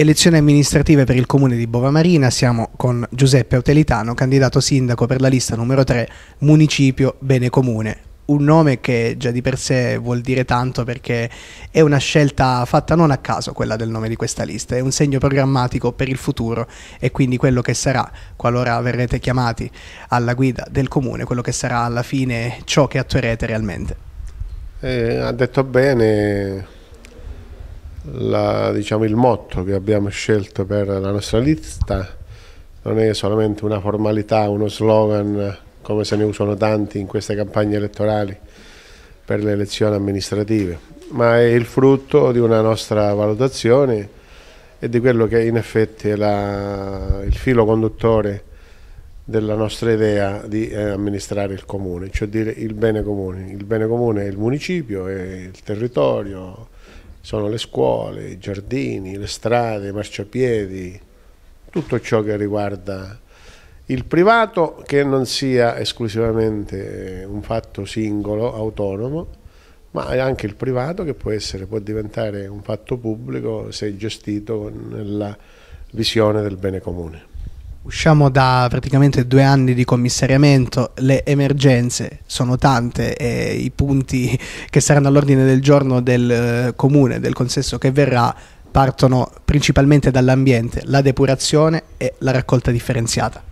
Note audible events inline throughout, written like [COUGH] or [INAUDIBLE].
Elezioni amministrative per il comune di Bovamarina, siamo con Giuseppe Autelitano, candidato sindaco per la lista numero 3, municipio bene comune. Un nome che già di per sé vuol dire tanto perché è una scelta fatta non a caso quella del nome di questa lista, è un segno programmatico per il futuro e quindi quello che sarà, qualora verrete chiamati alla guida del comune, quello che sarà alla fine ciò che attuerete realmente. Eh, ha detto bene la, diciamo, il motto che abbiamo scelto per la nostra lista non è solamente una formalità, uno slogan come se ne usano tanti in queste campagne elettorali per le elezioni amministrative, ma è il frutto di una nostra valutazione e di quello che in effetti è la, il filo conduttore della nostra idea di eh, amministrare il comune, cioè dire il bene comune. Il bene comune è il municipio, è il territorio, sono le scuole, i giardini, le strade, i marciapiedi, tutto ciò che riguarda il privato che non sia esclusivamente un fatto singolo, autonomo, ma anche il privato che può, essere, può diventare un fatto pubblico se gestito nella visione del bene comune. Usciamo da praticamente due anni di commissariamento, le emergenze sono tante e i punti che saranno all'ordine del giorno del eh, comune, del consesso che verrà, partono principalmente dall'ambiente, la depurazione e la raccolta differenziata.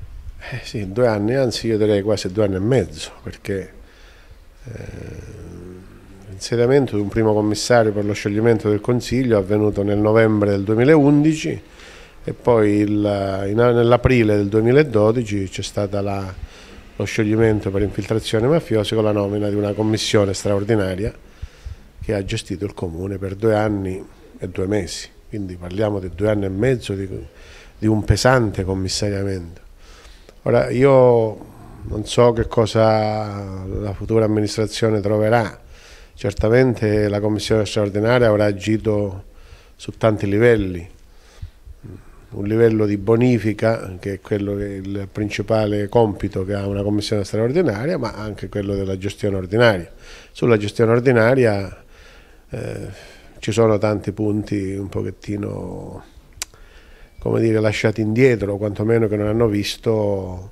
Eh sì, due anni, anzi io direi quasi due anni e mezzo, perché eh, l'insediamento di un primo commissario per lo scioglimento del Consiglio è avvenuto nel novembre del 2011 e poi nell'aprile del 2012 c'è stato lo scioglimento per infiltrazione mafiosa con la nomina di una commissione straordinaria che ha gestito il comune per due anni e due mesi, quindi parliamo di due anni e mezzo di, di un pesante commissariamento. Ora io non so che cosa la futura amministrazione troverà, certamente la commissione straordinaria avrà agito su tanti livelli, un livello di bonifica, che è quello che è il principale compito che ha una commissione straordinaria, ma anche quello della gestione ordinaria. Sulla gestione ordinaria eh, ci sono tanti punti un pochettino, come dire, lasciati indietro, o quantomeno che non hanno visto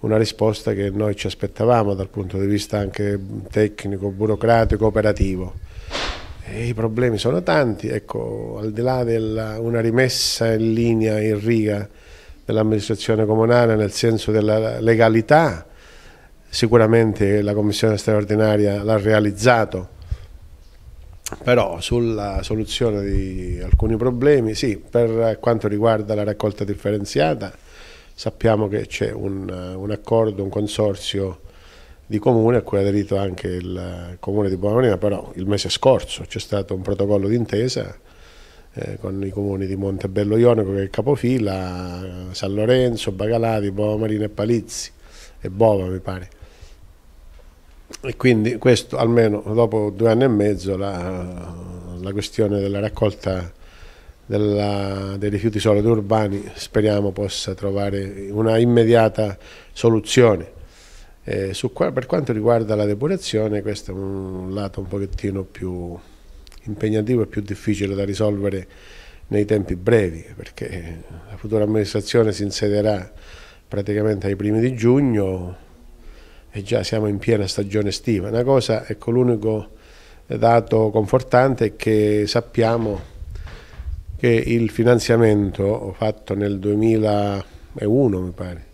una risposta che noi ci aspettavamo dal punto di vista anche tecnico, burocratico, operativo. E eh, I problemi sono tanti, ecco, al di là di una rimessa in linea, in riga dell'amministrazione comunale nel senso della legalità, sicuramente la commissione straordinaria l'ha realizzato, però sulla soluzione di alcuni problemi, sì, per quanto riguarda la raccolta differenziata sappiamo che c'è un, un accordo, un consorzio di comune a cui ha aderito anche il eh, comune di Bonavena, però il mese scorso c'è stato un protocollo d'intesa eh, con i comuni di Montebello Ionico che è capofila, San Lorenzo, Bagalati, Bova Marina e Palizzi e Bova mi pare. E quindi questo almeno dopo due anni e mezzo la, la questione della raccolta della, dei rifiuti solidi urbani speriamo possa trovare una immediata soluzione eh, su, per quanto riguarda la depurazione, questo è un lato un pochettino più impegnativo e più difficile da risolvere nei tempi brevi, perché la futura amministrazione si insederà praticamente ai primi di giugno e già siamo in piena stagione estiva. Una cosa, ecco, l'unico dato confortante è che sappiamo che il finanziamento fatto nel 2001, mi pare,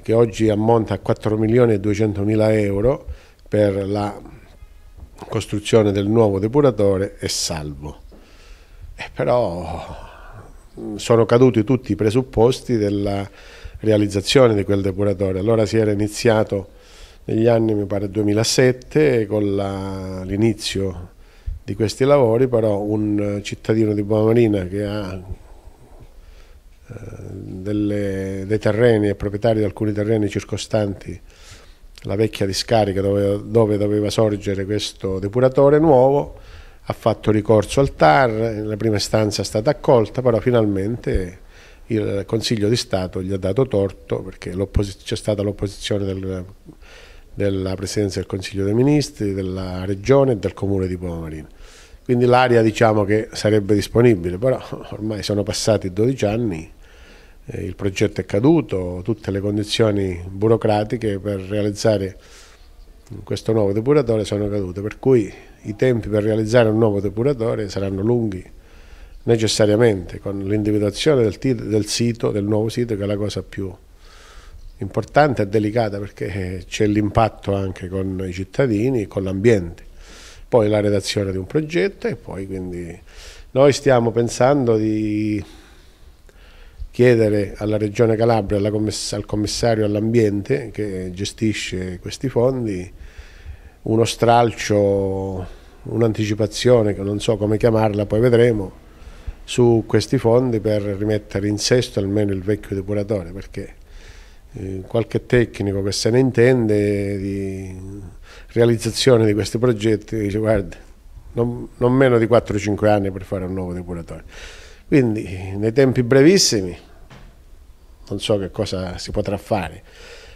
che oggi ammonta a 4 milioni e 200 mila euro per la costruzione del nuovo depuratore è salvo. Eh, però mm, sono caduti tutti i presupposti della realizzazione di quel depuratore. Allora si era iniziato negli anni, mi pare, 2007 con l'inizio di questi lavori, però un cittadino di Marina che ha delle, dei terreni e proprietari di alcuni terreni circostanti la vecchia discarica dove, dove, doveva sorgere questo depuratore nuovo, ha fatto ricorso al TAR, la prima istanza è stata accolta, però finalmente il Consiglio di Stato gli ha dato torto perché c'è stata l'opposizione del, della Presidenza del Consiglio dei Ministri, della Regione e del Comune di Pomarino. Quindi l'area diciamo che sarebbe disponibile, però ormai sono passati 12 anni eh, il progetto è caduto, tutte le condizioni burocratiche per realizzare questo nuovo depuratore sono cadute, per cui i tempi per realizzare un nuovo depuratore saranno lunghi necessariamente con l'individuazione del, del, sito, del nuovo sito che è la cosa più importante e delicata perché eh, c'è l'impatto anche con i cittadini e con l'ambiente, poi la redazione di un progetto e poi quindi noi stiamo pensando di chiedere alla Regione Calabria, alla commess al commissario all'ambiente che gestisce questi fondi, uno stralcio, un'anticipazione, che non so come chiamarla, poi vedremo, su questi fondi per rimettere in sesto almeno il vecchio depuratore, perché eh, qualche tecnico che se ne intende di realizzazione di questi progetti dice guarda, non, non meno di 4-5 anni per fare un nuovo depuratore. Quindi nei tempi brevissimi non so che cosa si potrà fare.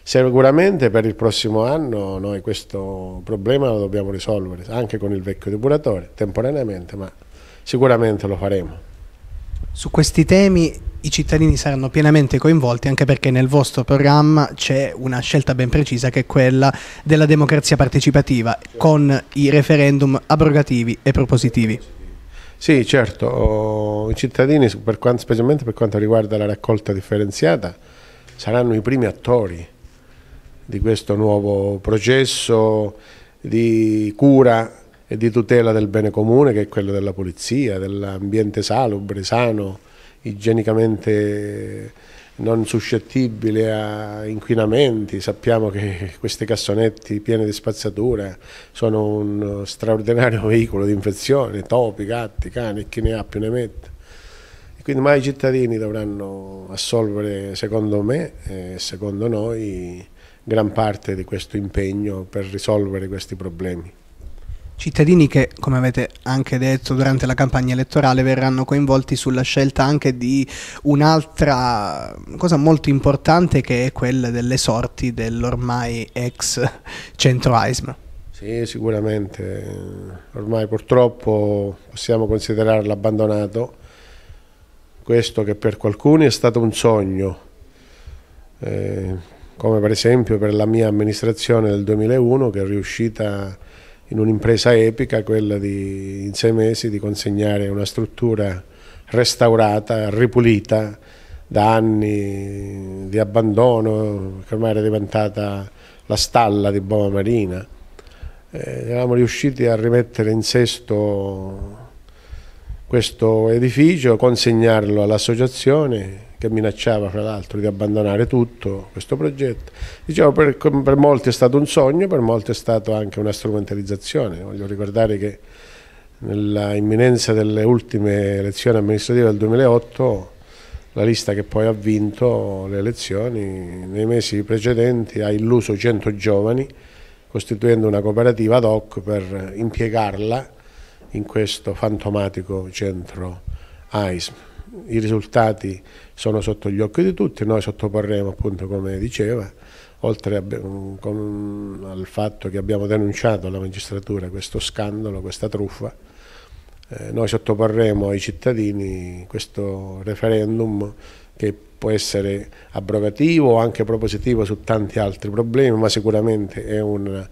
Sicuramente per il prossimo anno noi questo problema lo dobbiamo risolvere, anche con il vecchio depuratore, temporaneamente, ma sicuramente lo faremo. Su questi temi i cittadini saranno pienamente coinvolti anche perché nel vostro programma c'è una scelta ben precisa che è quella della democrazia partecipativa con i referendum abrogativi e propositivi. Sì, certo, i cittadini, per quanto, specialmente per quanto riguarda la raccolta differenziata, saranno i primi attori di questo nuovo processo di cura e di tutela del bene comune che è quello della pulizia, dell'ambiente salubre, sano, igienicamente non suscettibile a inquinamenti, sappiamo che questi cassonetti pieni di spazzatura sono un straordinario [LAUGHS] veicolo di infezione, topi, gatti, cani chi ne ha più ne mette. E quindi mai i cittadini dovranno assolvere, secondo me e secondo noi, gran parte di questo impegno per risolvere questi problemi. Cittadini che, come avete anche detto durante la campagna elettorale, verranno coinvolti sulla scelta anche di un'altra cosa molto importante che è quella delle sorti dell'ormai ex centro AISM. Sì, sicuramente. Ormai purtroppo possiamo considerarlo abbandonato. Questo che per alcuni è stato un sogno, eh, come per esempio per la mia amministrazione del 2001 che è riuscita a in un'impresa epica, quella di in sei mesi di consegnare una struttura restaurata, ripulita da anni di abbandono, che ormai era diventata la stalla di Boma Marina. Eh, eravamo riusciti a rimettere in sesto questo edificio, consegnarlo all'associazione che minacciava fra l'altro di abbandonare tutto questo progetto. Diciamo, per, per molti è stato un sogno, per molti è stato anche una strumentalizzazione. Voglio ricordare che nella imminenza delle ultime elezioni amministrative del 2008 la lista che poi ha vinto le elezioni nei mesi precedenti ha illuso 100 giovani costituendo una cooperativa ad hoc per impiegarla in questo fantomatico centro AISM. I risultati sono sotto gli occhi di tutti, noi sottoporremo appunto come diceva, oltre a, mm, con, mm, al fatto che abbiamo denunciato alla magistratura questo scandalo, questa truffa, eh, noi sottoporremo ai cittadini questo referendum che può essere abrogativo o anche propositivo su tanti altri problemi, ma sicuramente è un,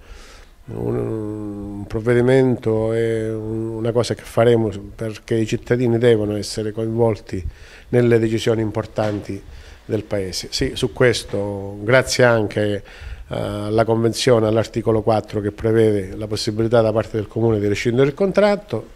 un provvedimento, è una cosa che faremo perché i cittadini devono essere coinvolti nelle decisioni importanti del Paese. Sì, su questo grazie anche eh, alla Convenzione, all'articolo 4 che prevede la possibilità da parte del Comune di rescindere il contratto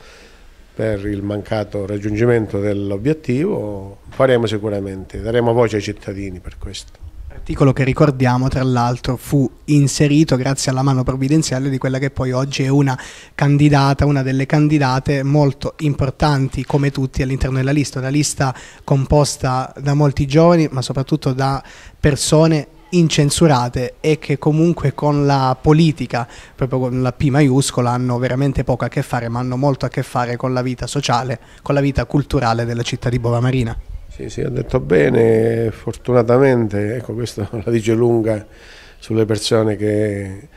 per il mancato raggiungimento dell'obiettivo, faremo sicuramente, daremo voce ai cittadini per questo articolo che ricordiamo tra l'altro fu inserito grazie alla mano provvidenziale di quella che poi oggi è una candidata, una delle candidate molto importanti come tutti all'interno della lista, una lista composta da molti giovani ma soprattutto da persone incensurate e che comunque con la politica, proprio con la P maiuscola, hanno veramente poco a che fare, ma hanno molto a che fare con la vita sociale, con la vita culturale della città di Bova Marina. Sì, sì, ha detto bene, fortunatamente, ecco questo [LAUGHS] la dice lunga sulle persone che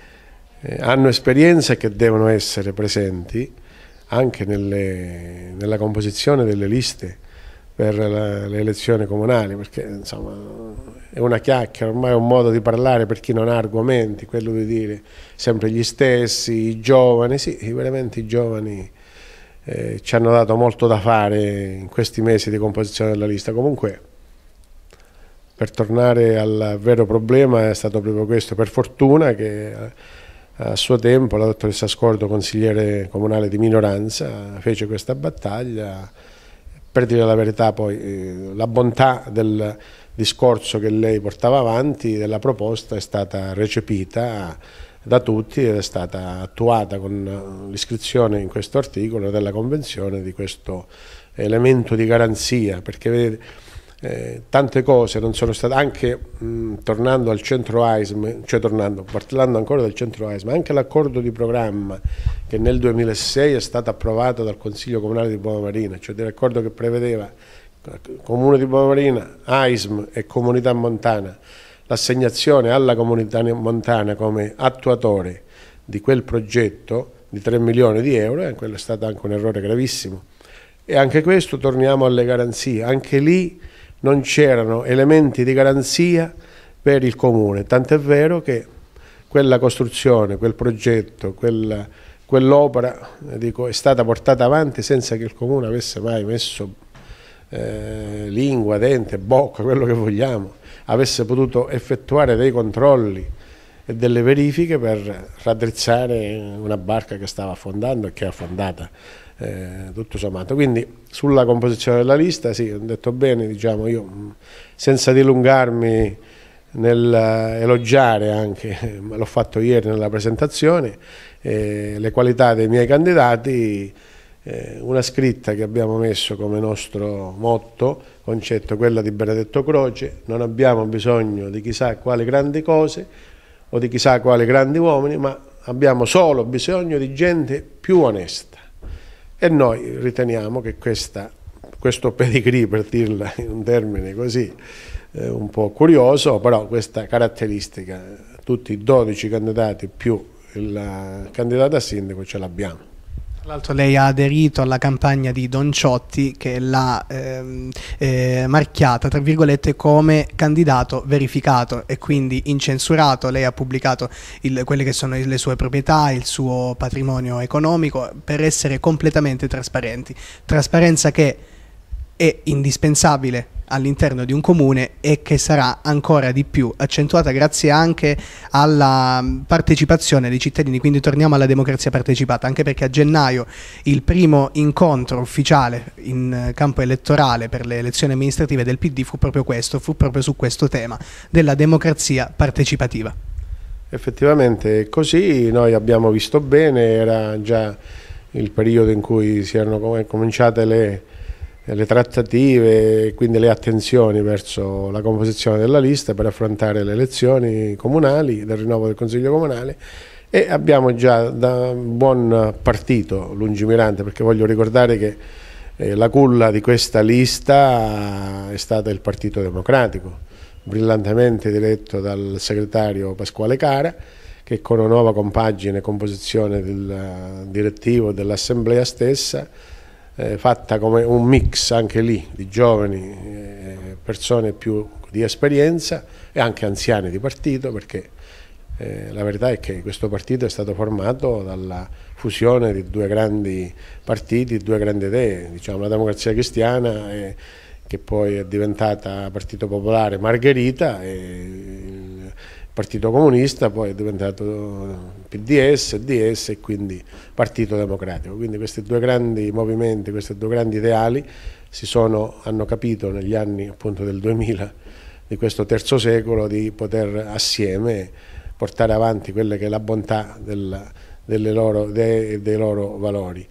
eh, hanno esperienza e che devono essere presenti anche nelle, nella composizione delle liste per la, le elezioni comunali, perché insomma è una chiacchiera, ormai è un modo di parlare per chi non ha argomenti, quello di dire sempre gli stessi, i giovani, sì, veramente i giovani eh, ci hanno dato molto da fare in questi mesi di composizione della lista. Comunque, per tornare al vero problema, è stato proprio questo. Per fortuna che eh, a suo tempo la dottoressa Scordo, consigliere comunale di minoranza, fece questa battaglia. Per dire la verità poi, eh, la bontà del discorso che lei portava avanti, della proposta, è stata recepita da tutti ed è stata attuata con eh, l'iscrizione in questo articolo della Convenzione di questo elemento di garanzia, perché vedete, eh, tante cose non sono state, anche mh, tornando al centro AISM, cioè tornando, parlando ancora del centro AISM, anche l'accordo di programma che nel 2006 è stato approvato dal Consiglio Comunale di Buona Marina, cioè dell'accordo che prevedeva eh, Comune di Buona Marina, AISM e Comunità Montana, L'assegnazione alla comunità montana come attuatore di quel progetto di 3 milioni di euro, e quello è stato anche un errore gravissimo. E anche questo, torniamo alle garanzie, anche lì non c'erano elementi di garanzia per il comune, tant'è vero che quella costruzione, quel progetto, quell'opera quell è stata portata avanti senza che il comune avesse mai messo eh, lingua, dente, bocca, quello che vogliamo avesse potuto effettuare dei controlli e delle verifiche per raddrizzare una barca che stava affondando e che è affondata eh, tutto sommato. Quindi sulla composizione della lista, sì, ho detto bene, diciamo io mm, senza dilungarmi nel elogiare anche, [LAUGHS] l'ho fatto ieri nella presentazione, eh, le qualità dei miei candidati, eh, una scritta che abbiamo messo come nostro motto, concetto, quella di Benedetto Croce, non abbiamo bisogno di chissà quali grandi cose o di chissà quali grandi uomini, ma abbiamo solo bisogno di gente più onesta. E noi riteniamo che questa, questo pedigree, per dirla in un termine così eh, un po' curioso, però questa caratteristica, tutti i 12 candidati più il eh, candidato a sindaco ce l'abbiamo. Tra l'altro lei ha aderito alla campagna di Don Ciotti che l'ha ehm, eh, marchiata tra virgolette come candidato verificato e quindi incensurato. Lei ha pubblicato il, quelle che sono le sue proprietà, il suo patrimonio economico per essere completamente trasparenti. Trasparenza che è indispensabile all'interno di un comune e che sarà ancora di più accentuata grazie anche alla mm, partecipazione dei cittadini, quindi torniamo alla democrazia partecipata, anche perché a gennaio il primo incontro ufficiale in eh, campo elettorale per le elezioni amministrative del PD fu proprio questo, fu proprio su questo tema della democrazia partecipativa. Effettivamente così, noi abbiamo visto bene, era già il periodo in cui si erano cominciate le le trattative e quindi le attenzioni verso la composizione della lista per affrontare le elezioni comunali, del rinnovo del Consiglio Comunale e abbiamo già da buon partito lungimirante perché voglio ricordare che eh, la culla di questa lista è stata il Partito Democratico, brillantemente diretto dal segretario Pasquale Cara, che con una nuova compagine e composizione del eh, direttivo dell'Assemblea stessa eh, fatta come un mix anche lì di giovani, eh, persone più di esperienza e anche anziani di partito perché eh, la verità è che questo partito è stato formato dalla fusione di due grandi partiti, due grandi idee, diciamo la democrazia cristiana eh, che poi è diventata Partito Popolare Margherita e Partito Comunista, poi è diventato PDS, DS e quindi Partito Democratico. Quindi questi due grandi movimenti, questi due grandi ideali si sono, hanno capito negli anni appunto del 2000 di questo terzo secolo di poter assieme portare avanti quella che è la bontà del, loro, dei, dei, loro valori.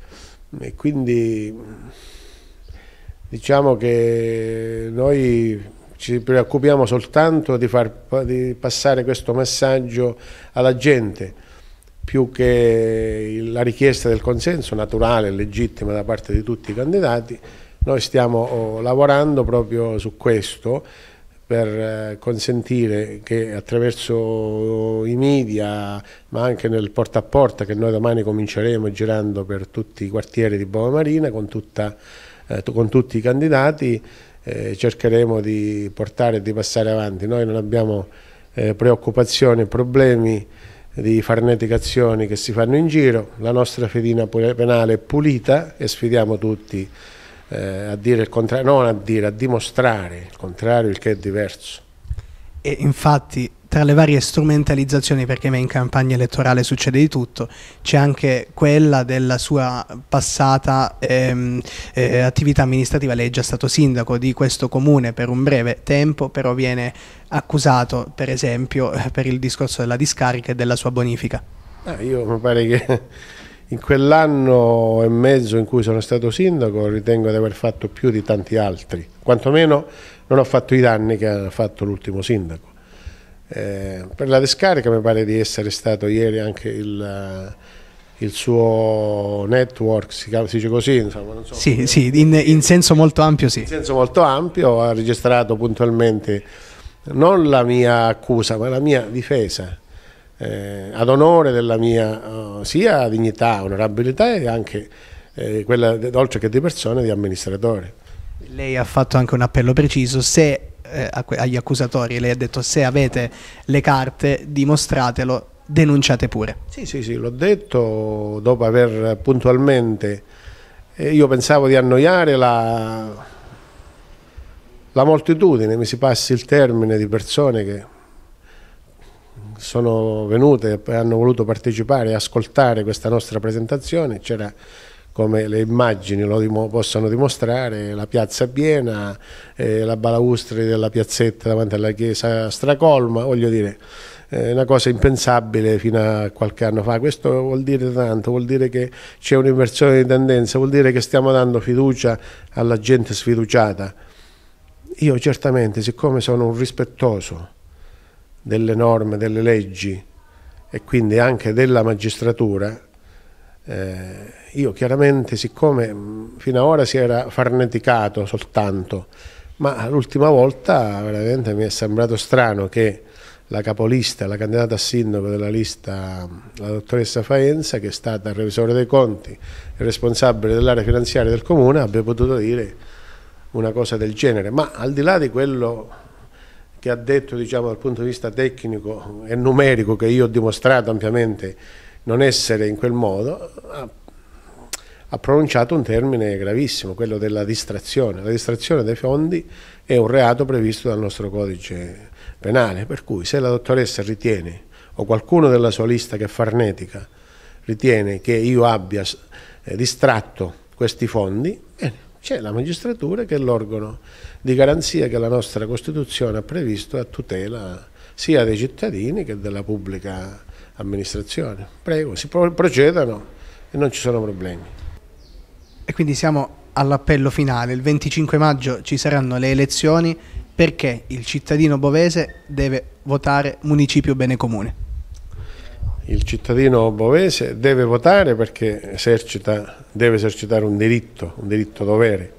E quindi diciamo che noi ci preoccupiamo soltanto di far di passare questo messaggio alla gente, più che la richiesta del consenso naturale e legittima da parte di tutti i candidati, noi stiamo oh, lavorando proprio su questo per eh, consentire che attraverso i media, ma anche nel porta a porta che noi domani cominceremo girando per tutti i quartieri di Bova Marina con, tutta, eh, con tutti i candidati, eh, cercheremo di portare e di passare avanti. Noi non abbiamo eh, preoccupazioni problemi di farneticazioni che si fanno in giro, la nostra fedina penale è pulita e sfidiamo tutti eh, a dire il contrario, non a dire, a dimostrare il contrario, il che è diverso e infatti tra le varie strumentalizzazioni, perché in campagna elettorale succede di tutto, c'è anche quella della sua passata ehm, eh, attività amministrativa. Lei è già stato sindaco di questo comune per un breve tempo, però viene accusato, per esempio, eh, per il discorso della discarica e della sua bonifica. Ah, io mi pare che in quell'anno e mezzo in cui sono stato sindaco ritengo di aver fatto più di tanti altri, quantomeno non ha fatto i danni che ha fatto l'ultimo sindaco. Eh, per la discarica mi pare di essere stato ieri anche il, eh, il suo network, si, chiama, si dice così? Insomma, so sì, sì in, in, senso molto ampio sì. In senso molto ampio ha registrato puntualmente non la mia accusa ma la mia difesa. Eh, ad onore della mia eh, sia dignità, onorabilità e anche eh, quella oltre che di persone di amministratore lei ha fatto anche un appello preciso, se eh, agli accusatori lei ha detto se avete le carte dimostratelo, denunciate pure. Sì, sì, sì, l'ho detto dopo aver puntualmente, eh, io pensavo di annoiare la, la moltitudine, mi si passi il termine, di persone che sono venute e hanno voluto partecipare e ascoltare questa nostra presentazione, c'era come le immagini dim possono dimostrare, la piazza piena, eh, la balaustra della piazzetta davanti alla chiesa stracolma, voglio dire, è una cosa impensabile fino a qualche anno fa. Questo vuol dire tanto, vuol dire che c'è un'inversione di tendenza, vuol dire che stiamo dando fiducia alla gente sfiduciata. Io certamente, siccome sono un rispettoso delle norme, delle leggi e quindi anche della magistratura, eh, io chiaramente, siccome mm, fino ad ora si era farneticato soltanto, ma l'ultima volta veramente mi è sembrato strano che la capolista, la candidata a sindaco della lista, la dottoressa Faenza, che è stata il revisore dei conti e responsabile dell'area finanziaria del comune, abbia potuto dire una cosa del genere. Ma al di là di quello che ha detto diciamo, dal punto di vista tecnico e numerico, che io ho dimostrato ampiamente non essere in quel modo, ha, ha pronunciato un termine gravissimo, quello della distrazione. La distrazione dei fondi è un reato previsto dal nostro codice penale, per cui se la dottoressa ritiene o qualcuno della sua lista che è farnetica ritiene che io abbia eh, distratto questi fondi, bene, c'è la magistratura che è l'organo di garanzia che la nostra Costituzione ha previsto a tutela sia dei cittadini che della pubblica amministrazione. Prego, si procedano e non ci sono problemi. E quindi siamo all'appello finale. Il 25 maggio ci saranno le elezioni perché il cittadino bovese deve votare municipio bene comune. Il cittadino bovese deve votare perché esercita, deve esercitare un diritto, un diritto dovere.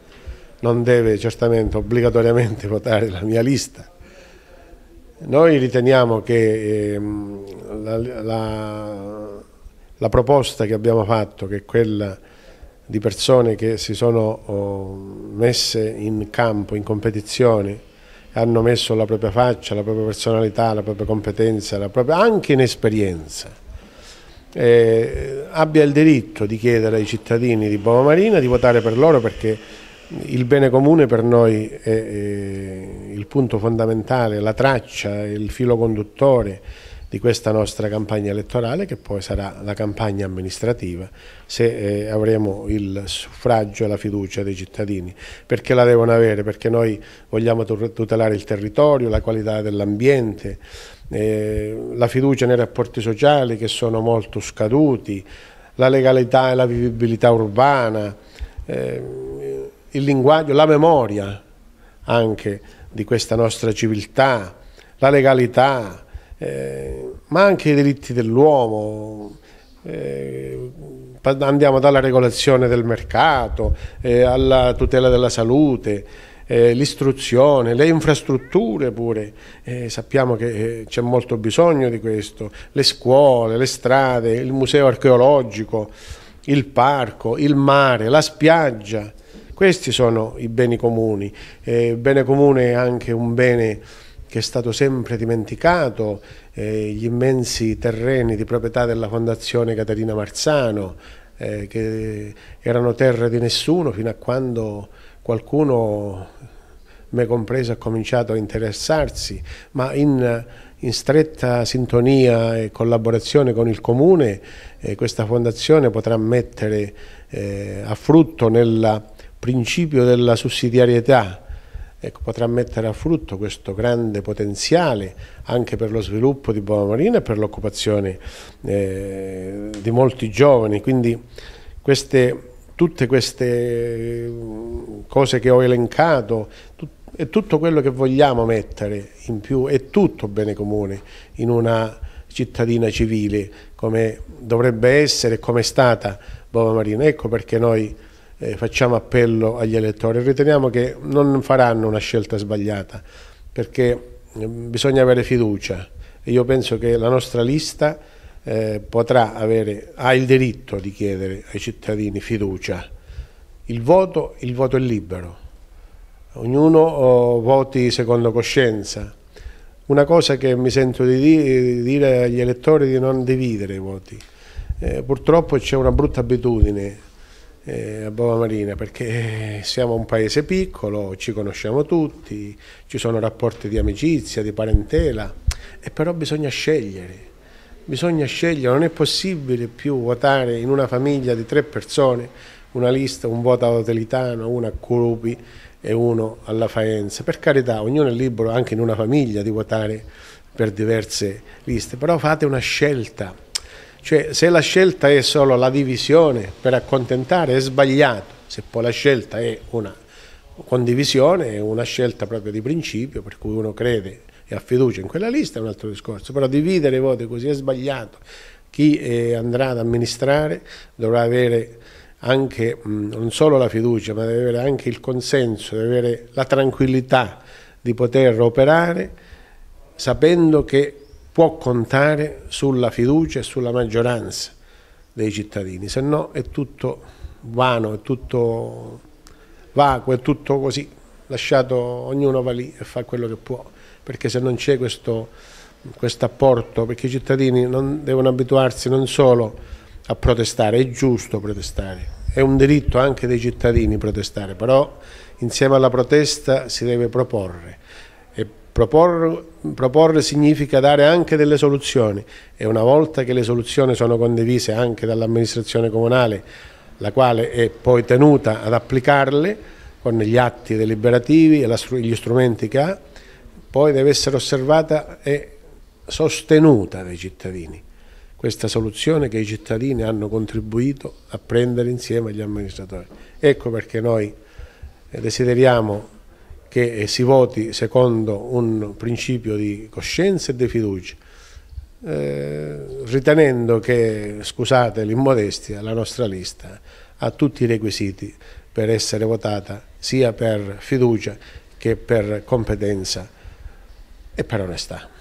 Non deve certamente obbligatoriamente [LAUGHS] votare la mia lista, noi riteniamo che ehm, la, la, la, proposta che abbiamo fatto, che è quella di persone che si sono oh, messe in campo, in competizione, hanno messo la propria faccia, la propria personalità, la propria competenza, la propria anche inesperienza, eh, abbia il diritto di chiedere ai cittadini di Boma Marina di votare per loro perché il bene comune per noi è, il punto fondamentale, la traccia, il filo conduttore di questa nostra campagna elettorale che poi sarà la campagna amministrativa se eh, avremo il suffragio e la fiducia dei cittadini perché la devono avere perché noi vogliamo tutelare il territorio la qualità dell'ambiente eh, la fiducia nei rapporti sociali che sono molto scaduti la legalità e la vivibilità urbana eh, il linguaggio, la memoria anche di questa nostra civiltà, la legalità, eh, ma anche i diritti dell'uomo. Eh, andiamo dalla regolazione del mercato, eh, alla tutela della salute, eh, l'istruzione, le infrastrutture pure, eh, sappiamo che eh, c'è molto bisogno di questo, le scuole, le strade, il museo archeologico, il parco, il mare, la spiaggia, questi sono i beni comuni. Eh, il bene comune è anche un bene che è stato sempre dimenticato, eh, gli immensi terreni di proprietà della Fondazione Caterina Marzano, eh, che erano terre di nessuno fino a quando qualcuno, me compreso, ha cominciato a interessarsi, ma in, in stretta sintonia e collaborazione con il Comune eh, questa Fondazione potrà mettere eh, a frutto nella principio della sussidiarietà ecco, potrà mettere a frutto questo grande potenziale anche per lo sviluppo di Bova Marina e per l'occupazione eh, di molti giovani. Quindi queste, tutte queste mm, cose che ho elencato, tut e tutto quello che vogliamo mettere in più, è tutto bene comune in una cittadina civile come dovrebbe essere e come è stata Bova Marina. Ecco perché noi eh, facciamo appello agli elettori. Riteniamo che non faranno una scelta sbagliata perché mm, bisogna avere fiducia. Io penso che la nostra lista eh, potrà avere, ha il diritto di chiedere ai cittadini fiducia. Il voto, il voto è libero, ognuno oh, voti secondo coscienza. Una cosa che mi sento di, di dire agli elettori è di non dividere i voti. Eh, purtroppo c'è una brutta abitudine eh, a Bova Marina perché siamo un paese piccolo, ci conosciamo tutti, ci sono rapporti di amicizia, di parentela, e però bisogna scegliere. Bisogna scegliere, non è possibile più votare in una famiglia di tre persone una lista, un voto a Otelitano, una a Curupi e uno alla Faenza. Per carità, ognuno è libero anche in una famiglia di votare per diverse liste, però fate una scelta cioè, se la scelta è solo la divisione per accontentare è sbagliato, se poi la scelta è una condivisione, è una scelta proprio di principio, per cui uno crede e ha fiducia in quella lista, è un altro discorso, però dividere i voti così è sbagliato. Chi eh, andrà ad amministrare dovrà avere anche mh, non solo la fiducia, ma deve avere anche il consenso, deve avere la tranquillità di poter operare sapendo che può contare sulla fiducia e sulla maggioranza dei cittadini, se no è tutto vano, è tutto vacuo, è tutto così, lasciato ognuno va lì e fa quello che può, perché se non c'è questo quest apporto, perché i cittadini non, devono abituarsi non solo a protestare, è giusto protestare, è un diritto anche dei cittadini protestare, però insieme alla protesta si deve proporre Propor, proporre significa dare anche delle soluzioni e una volta che le soluzioni sono condivise anche dall'amministrazione comunale, la quale è poi tenuta ad applicarle con gli atti deliberativi e gli strumenti che ha, poi deve essere osservata e sostenuta dai cittadini. Questa soluzione che i cittadini hanno contribuito a prendere insieme agli amministratori. Ecco perché noi desideriamo che eh, si voti secondo un principio di coscienza e di fiducia, eh, ritenendo che, scusate l'immodestia, la nostra lista ha tutti i requisiti per essere votata sia per fiducia che per competenza e per onestà.